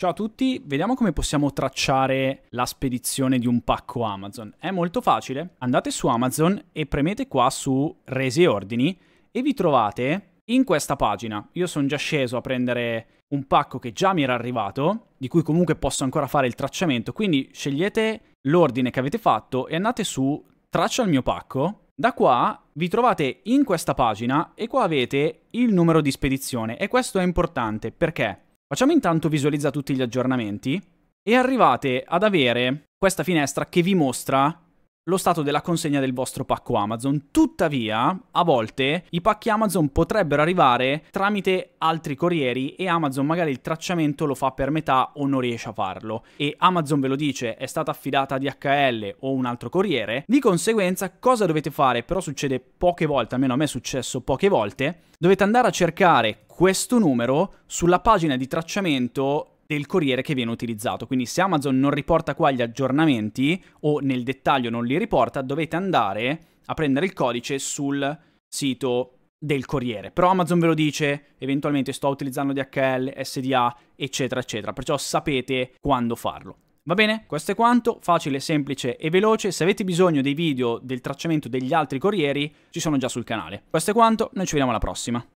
Ciao a tutti, vediamo come possiamo tracciare la spedizione di un pacco Amazon. È molto facile, andate su Amazon e premete qua su Resi e Ordini e vi trovate in questa pagina. Io sono già sceso a prendere un pacco che già mi era arrivato, di cui comunque posso ancora fare il tracciamento, quindi scegliete l'ordine che avete fatto e andate su Traccia il mio pacco. Da qua vi trovate in questa pagina e qua avete il numero di spedizione e questo è importante perché Facciamo intanto visualizza tutti gli aggiornamenti e arrivate ad avere questa finestra che vi mostra lo stato della consegna del vostro pacco Amazon. Tuttavia, a volte i pacchi Amazon potrebbero arrivare tramite altri corrieri e Amazon magari il tracciamento lo fa per metà o non riesce a farlo e Amazon ve lo dice è stata affidata a DHL o un altro corriere. Di conseguenza, cosa dovete fare? Però succede poche volte, almeno a me è successo poche volte, dovete andare a cercare questo numero sulla pagina di tracciamento del corriere che viene utilizzato. Quindi se Amazon non riporta qua gli aggiornamenti o nel dettaglio non li riporta, dovete andare a prendere il codice sul sito del corriere. Però Amazon ve lo dice, eventualmente sto utilizzando DHL, SDA, eccetera, eccetera. Perciò sapete quando farlo. Va bene? Questo è quanto, facile, semplice e veloce. Se avete bisogno dei video del tracciamento degli altri corrieri, ci sono già sul canale. Questo è quanto, noi ci vediamo alla prossima.